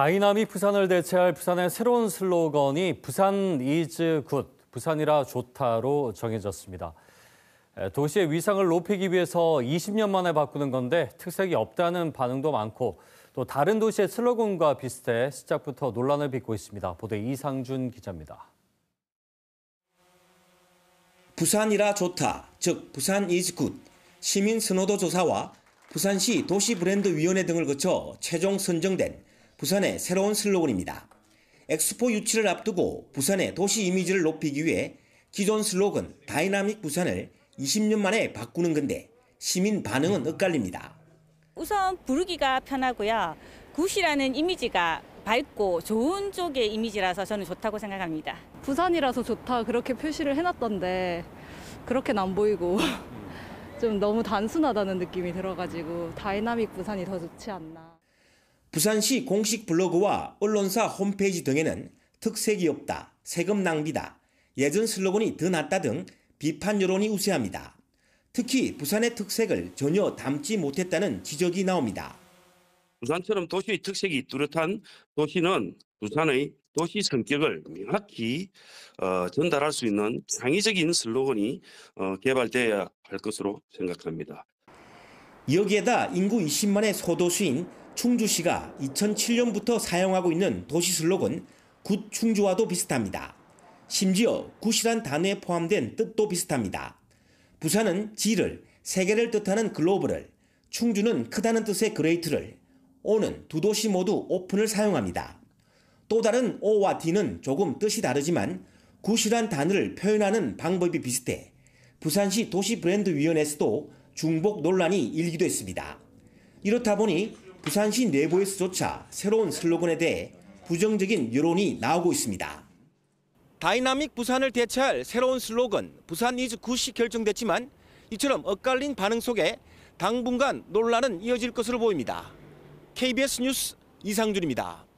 다이나믹 부산을 대체할 부산의 새로운 슬로건이 부산 이즈 굿, 부산이라 좋다로 정해졌습니다. 도시의 위상을 높이기 위해서 20년 만에 바꾸는 건데 특색이 없다는 반응도 많고 또 다른 도시의 슬로건과 비슷해 시작부터 논란을 빚고 있습니다. 보도 이상준 기자입니다. 부산이라 좋다, 즉 부산 이즈 굿, 시민 선호도 조사와 부산시 도시 브랜드 위원회 등을 거쳐 최종 선정된 부산의 새로운 슬로건입니다. 엑스포 유치를 앞두고 부산의 도시 이미지를 높이기 위해 기존 슬로건 다이나믹 부산을 20년 만에 바꾸는 건데 시민 반응은 엇갈립니다. 우선 부르기가 편하고요. 구시라는 이미지가 밝고 좋은 쪽의 이미지라서 저는 좋다고 생각합니다. 부산이라서 좋다 그렇게 표시를 해놨던데 그렇게는 안 보이고 좀 너무 단순하다는 느낌이 들어가지고 다이나믹 부산이 더 좋지 않나. 부산시 공식 블로그와 언론사 홈페이지 등에는 특색이 없다, 세금 낭비다, 예전 슬로건이 더 낫다 등 비판 여론이 우세합니다. 특히 부산의 특색을 전혀 담지 못했다는 지적이 나옵니다. 부산처럼 도시의 특색이 뚜렷한 도시는 부산의 도시 성격을 명확히 어, 전달할 수 있는 창의적인 슬로건이 어, 개발되어야할 것으로 생각합니다. 여기에다 인구 20만의 소도시인 충주시가 2007년부터 사용하고 있는 도시 슬로건 굿 충주와도 비슷합니다. 심지어 굿이란 단어에 포함된 뜻도 비슷합니다. 부산은 지를, 세계를 뜻하는 글로벌을, 충주는 크다는 뜻의 그레이트를, 오는 두 도시 모두 오픈을 사용합니다. 또 다른 o 와 D는 조금 뜻이 다르지만 굿이란 단어를 표현하는 방법이 비슷해 부산시 도시브랜드위원회에서도 중복 논란이 일기도 했습니다. 이렇다 보니 부산시 내부에서조차 새로운 슬로건에 대해 부정적인 여론이 나오고 있습니다. 다이나믹 부산을 대체할 새로운 슬로건 부산 이즈 굿이 결정됐지만 이처럼 엇갈린 반응 속에 당분간 논란은 이어질 것으로 보입니다. KBS 뉴스 이상준입니다.